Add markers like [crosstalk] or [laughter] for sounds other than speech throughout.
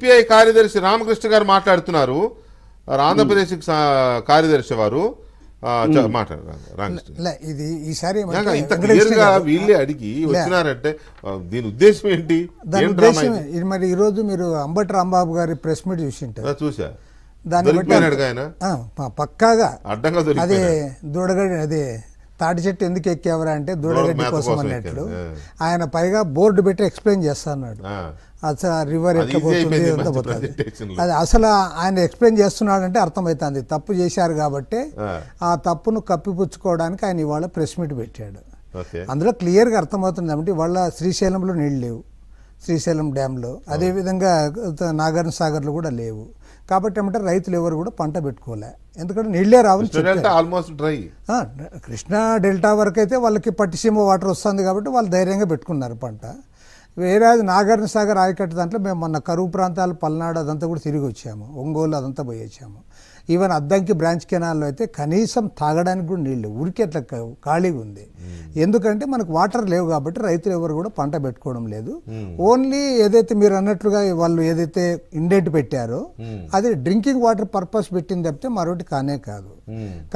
CPI కార్యదర్శి రామకృష్ణ గారు మాట్లాడుతున్నారు ఆంధ్రప్రదేశ్ కార్యదర్శి వారు ఇది వీళ్ళే ఇది మరి ఈరోజు మీరు అంబటి రాంబాబు గారి ప్రెస్ మీట్ చూసి దాన్ని పక్కాగా అదే దూడగడ్డి అదే తాటి చెట్టు ఎందుకు ఎక్కేవరా అంటే దూడగడ్డి కోసం అన్నట్టు ఆయన పైగా బోర్డు పెట్టి ఎక్స్ప్లెయిన్ చేస్తా అన్నాడు అసలు రివర్ ఎక్కబోతుంది పోతుంది పోతుంది అది అసలు ఆయన ఎక్స్ప్లెయిన్ చేస్తున్నాడంటే అర్థమవుతుంది తప్పు చేశారు కాబట్టి ఆ తప్పును కప్పిపుచ్చుకోవడానికి ఆయన ఇవాళ ప్రెస్ మీట్ పెట్టాడు అందులో క్లియర్గా అర్థమవుతుంది కాబట్టి ఇవాళ శ్రీశైలంలో నీళ్ళు లేవు శ్రీశైలం డ్యాంలో అదేవిధంగా నాగార్జున సాగర్లో కూడా లేవు కాబట్టి ఏమంటే రైతులు ఎవరు కూడా పంట పెట్టుకోలే ఎందుకంటే నీళ్ళే రావాలి ఆల్మోస్ట్ డ్రై కృష్ణా డెల్టా వరకు అయితే వాళ్ళకి పట్టిసీమ వాటర్ వస్తుంది కాబట్టి వాళ్ళు ధైర్యంగా పెట్టుకున్నారు పంట వేరేది నాగార్జున సాగర్ ఆయకట్టు దాంట్లో మేము మొన్న కరువు ప్రాంతాలు పల్నాడు అదంతా కూడా తిరిగి వచ్చాము ఒంగోలు అదంతా పోయి వచ్చాము ఈవెన్ అద్దంకి బ్రాంచ్ కెనాల్లో అయితే కనీసం తాగడానికి కూడా నీళ్ళు ఉరికి అట్లా ఖాళీగా ఉంది hmm. ఎందుకంటే మనకు వాటర్ లేవు కాబట్టి రైతులు ఎవరు కూడా పంట పెట్టుకోవడం లేదు ఓన్లీ hmm. ఏదైతే మీరు అన్నట్లుగా వాళ్ళు ఏదైతే ఇండెంట్ పెట్టారో hmm. అది డ్రింకింగ్ వాటర్ పర్పస్ పెట్టింది తప్పితే మరొకటి కానే కాదు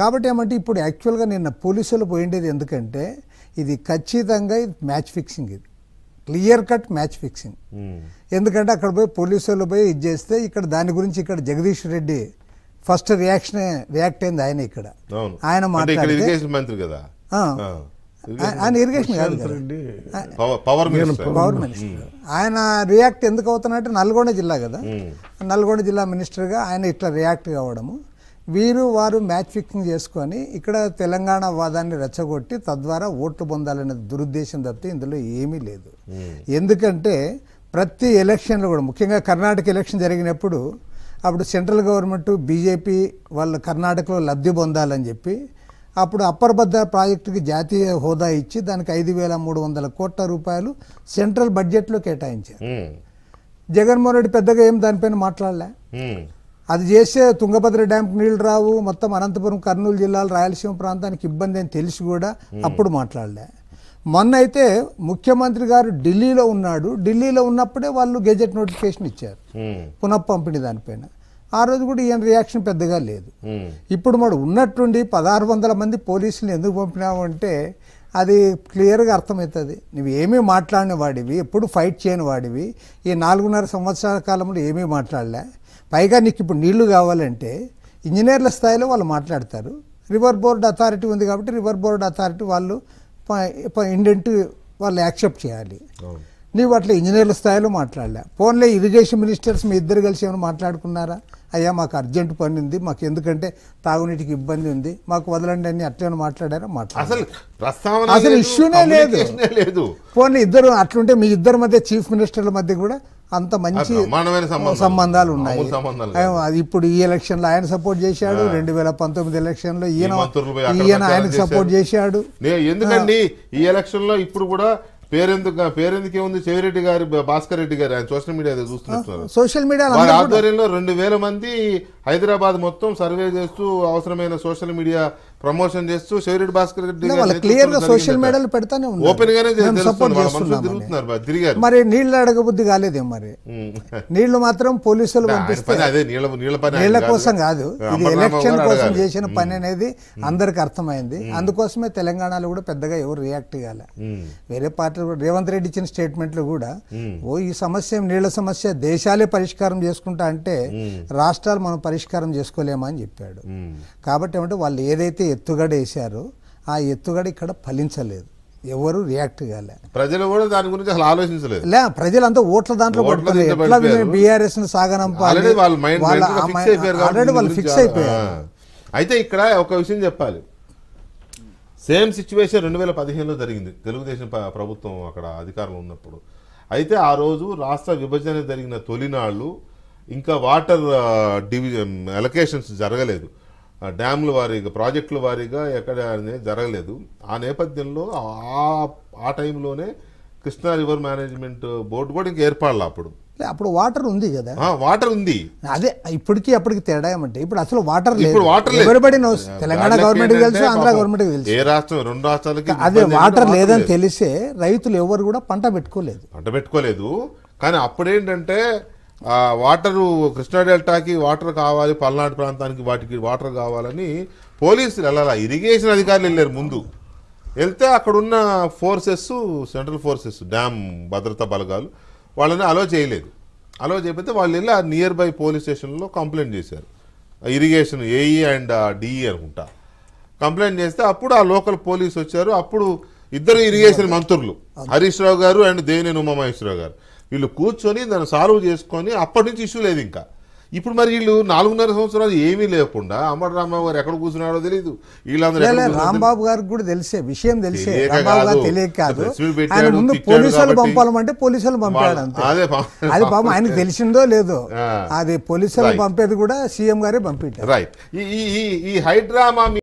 కాబట్టి ఏమంటే ఇప్పుడు యాక్చువల్గా నిన్న పోలీసులు పోయిండేది ఎందుకంటే ఇది ఖచ్చితంగా ఇది మ్యాచ్ ఫిక్సింగ్ ఇది clear cut match fixing hmm. ఎందుకంటే అక్కడ పోయి పోలీసులు పోయి ఇది చేస్తే ఇక్కడ దాని గురించి ఇక్కడ Jagadish Reddy first reaction react అయింది ఆయన ఇక్కడ ఆయన మాట్లాడితే కదా ఆయన ఇరిగేషన్ పవర్ మినిస్టర్ ఆయన రియాక్ట్ ఎందుకు అవుతున్నట్టు నల్గొండ జిల్లా కదా hmm. నల్గొండ జిల్లా మినిస్టర్గా ఆయన ఇట్లా రియాక్ట్ కావడము వీరు వారు మ్యాచ్ ఫిక్సింగ్ చేసుకొని ఇక్కడ తెలంగాణ వాదాన్ని రెచ్చగొట్టి తద్వారా ఓట్లు పొందాలనే దురుద్దేశం తప్పితే ఇందులో ఏమీ లేదు hmm. ఎందుకంటే ప్రతి ఎలక్షన్లో కూడా ముఖ్యంగా కర్ణాటక ఎలక్షన్ జరిగినప్పుడు అప్పుడు సెంట్రల్ గవర్నమెంట్ బీజేపీ వాళ్ళు కర్ణాటకలో లబ్ధి పొందాలని చెప్పి అప్పుడు అప్పర్బద్ద ప్రాజెక్టుకి జాతీయ హోదా ఇచ్చి దానికి ఐదు వేల మూడు వందల కోట్ల రూపాయలు సెంట్రల్ బడ్జెట్లో కేటాయించారు hmm. జగన్మోహన్ రెడ్డి పెద్దగా ఏం దానిపైన మాట్లాడలే hmm. అది చేస్తే తుంగభద్ర డ్యాంకి నీళ్లు రావు మొత్తం అనంతపురం కర్నూలు జిల్లాలు రాయలసీమ ప్రాంతానికి ఇబ్బంది అని తెలిసి కూడా అప్పుడు మాట్లాడలే మొన్న అయితే ముఖ్యమంత్రి గారు ఢిల్లీలో ఉన్నాడు ఢిల్లీలో ఉన్నప్పుడే వాళ్ళు గెజెట్ నోటిఫికేషన్ ఇచ్చారు పునఃపంపిణీ దానిపైన ఆ రోజు కూడా ఈయన రియాక్షన్ పెద్దగా లేదు ఇప్పుడు మరి ఉన్నట్టుండి పదహారు వందల మంది పోలీసులు ఎందుకు పంపినావు అంటే అది క్లియర్గా అర్థమవుతుంది నువ్వు ఏమీ మాట్లాడిన వాడివి ఎప్పుడు ఫైట్ చేయని వాడివి ఈ నాలుగున్నర సంవత్సరాల కాలంలో ఏమీ మాట్లాడలే పైగా నీకు ఇప్పుడు నీళ్లు కావాలంటే ఇంజనీర్ల స్థాయిలో వాళ్ళు మాట్లాడతారు రివర్ బోర్డ్ అథారిటీ ఉంది కాబట్టి రివర్ బోర్డ్ అథారిటీ వాళ్ళు ఇండెంట్ వాళ్ళు యాక్సెప్ట్ చేయాలి నీవు అట్లా ఇంజనీర్ల స్థాయిలో మాట్లాడలే ఫోన్లో ఇరిగేషన్ మినిస్టర్స్ మీ ఇద్దరు కలిసి ఏమైనా మాట్లాడుకున్నారా అయ్యా మాకు అర్జెంట్ పని ఉంది మాకు ఎందుకంటే తాగునీటికి ఇబ్బంది ఉంది మాకు వదలండి అని అట్లనే మాట్లాడారా మాట్లాడారు అసలు ఇష్యూనే లేదు ఫోన్లో ఇద్దరు అట్లుంటే మీ ఇద్దరి మధ్య చీఫ్ మినిస్టర్ల మధ్య కూడా అంత మంచి సంబంధాలు ఉన్నాయి అది ఇప్పుడు ఈ ఎలక్షన్ లో ఆయన సపోర్ట్ చేశాడు రెండు వేల పంతొమ్మిది ఎలక్షన్లో ఈయన ఈయన ఆయనకు సపోర్ట్ చేశాడు ఎందుకండి ఈ ఎలక్షన్ లో ఇప్పుడు కూడా పేరెందుకు పేరెందుకే ఉంది చెవిరెడ్డి గారు భాస్కర్ రెడ్డి గారు ఆయన సోషల్ మీడియా చూస్తున్నారు సోషల్ మీడియా ఆధ్వర్యంలో రెండు వేల మంది హైదరాబాద్ మొత్తం సర్వే చేస్తూ అవసరమైన సోషల్ మీడియా ప్రమోషన్ చేస్తూ శౌర్యుడు భాస్కర్ రెడ్డి క్లియర్ గా సోషల్ మీడియాలో పెడతానే ఓపెన్ గానే మరి నీళ్లు అడగబుద్ధి కాలేదే మరి నీళ్లు మాత్రం పోలీసులు నీళ్ల కోసం కాదు ఎలక్షన్ కోసం చేసిన పని అనేది అందరికి అర్థమైంది అందుకోసమే తెలంగాణలో కూడా పెద్దగా ఎవరు రియాక్ట్ కాలే వేరే పార్టీ రేవంత్ రెడ్డి ఇచ్చిన స్టేట్మెంట్లు కూడా ఓ ఈ సమస్య నీళ్ల సమస్య దేశాలే పరిష్కారం చేసుకుంటా అంటే రాష్ట్రాలు మనం పరిష్కారం చేసుకోలేమని చెప్పాడు కాబట్టి ఏమంటే వాళ్ళు ఏదైతే ఎత్తుగడేశారు ఆ ఎత్తుగడ ఇక్కడ ఫలించలేదు ఎవరు రియాక్ట్ కాలే ప్రజలు కూడా దాని గురించి అసలు ఆలోచించలేదు లే ప్రజలంతా ఓట్ల దాంట్లో పడుతున్నారు బీఆర్ఎస్ ను సాగనంపాలి వాళ్ళు ఫిక్స్ అయిపోయారు అయితే ఇక్కడ ఒక విషయం చెప్పాలి సేమ్ సిచ్యువేషన్ రెండు వేల పదిహేనులో జరిగింది తెలుగుదేశం ప్రభుత్వం అక్కడ అధికారంలో ఉన్నప్పుడు అయితే ఆ రోజు రాష్ట్ర విభజన జరిగిన తొలినాళ్ళు ఇంకా వాటర్ డివిజన్ ఎలకేషన్స్ జరగలేదు డ్యాముల వారీగా ప్రాజెక్టుల వారీగా ఎక్కడ జరగలేదు ఆ నేపథ్యంలో ఆ టైంలోనే కృష్ణా రివర్ మేనేజ్మెంట్ బోర్డు కూడా ఇంకా ఏర్పడాలి అప్పుడు అప్పుడు వాటర్ ఉంది కదా వాటర్ ఉంది అదే ఇప్పటికి అప్పటికి తేడా ఏమంటే ఇప్పుడు అసలు వాటర్ లేదు తెలంగాణ గవర్నమెంట్ తెలుసు ఆంధ్ర గవర్నమెంట్ తెలుసు ఏ రాష్ట్రం రెండు రాష్ట్రాలకి అదే వాటర్ లేదని తెలిసే రైతులు ఎవరు కూడా పంట పెట్టుకోలేదు పంట పెట్టుకోలేదు కానీ అప్పుడేంటంటే వాటరు కృష్ణా డెల్టాకి వాటర్ కావాలి పల్నాడు ప్రాంతానికి వాటికి వాటర్ కావాలని పోలీసులు వెళ్ళాల ఇరిగేషన్ అధికారులు వెళ్ళారు ముందు వెళ్తే అక్కడున్న ఫోర్సెస్ సెంట్రల్ ఫోర్సెస్ డ్యామ్ భద్రతా బలగాలు వాళ్ళని అలో చేయలేదు అలో చేయకపోతే వాళ్ళు వెళ్ళి ఆ నియర్ బై పోలీస్ స్టేషన్లో కంప్లైంట్ చేశారు ఇరిగేషన్ ఏఈ అండ్ డిఈ అనుకుంటా కంప్లైంట్ చేస్తే అప్పుడు ఆ లోకల్ పోలీసు వచ్చారు అప్పుడు ఇద్దరు ఇరిగేషన్ మంత్రులు హరీష్ రావు గారు అండ్ దేవినేని ఉమామహేశ్వరరావు గారు వీళ్ళు కూర్చొని దాన్ని సాల్వ్ చేసుకొని అప్పటి నుంచి ఇష్యూ లేదు ఇంకా ఇప్పుడు మరి వీళ్ళు నాలుగున్నర సంవత్సరాలు ఏమీ లేకుండా అమర రాంబాబు గారు ఎక్కడ కూర్చున్నాడో తెలియదు వీళ్ళందరూ రాంబాబు గారికి కూడా తెలిసే విషయం తెలిసే తెలియక కాదు ఆయన పోలీసులు పంపాలంటే పోలీసులు పంపాడు అంతే అది పాపం ఆయనకు [laughs] తెలిసిందో లేదో అది పోలీసులు పంపేది కూడా సీఎం గారే పంపించారు రైట్ ఈ ఈ హైడ్రామా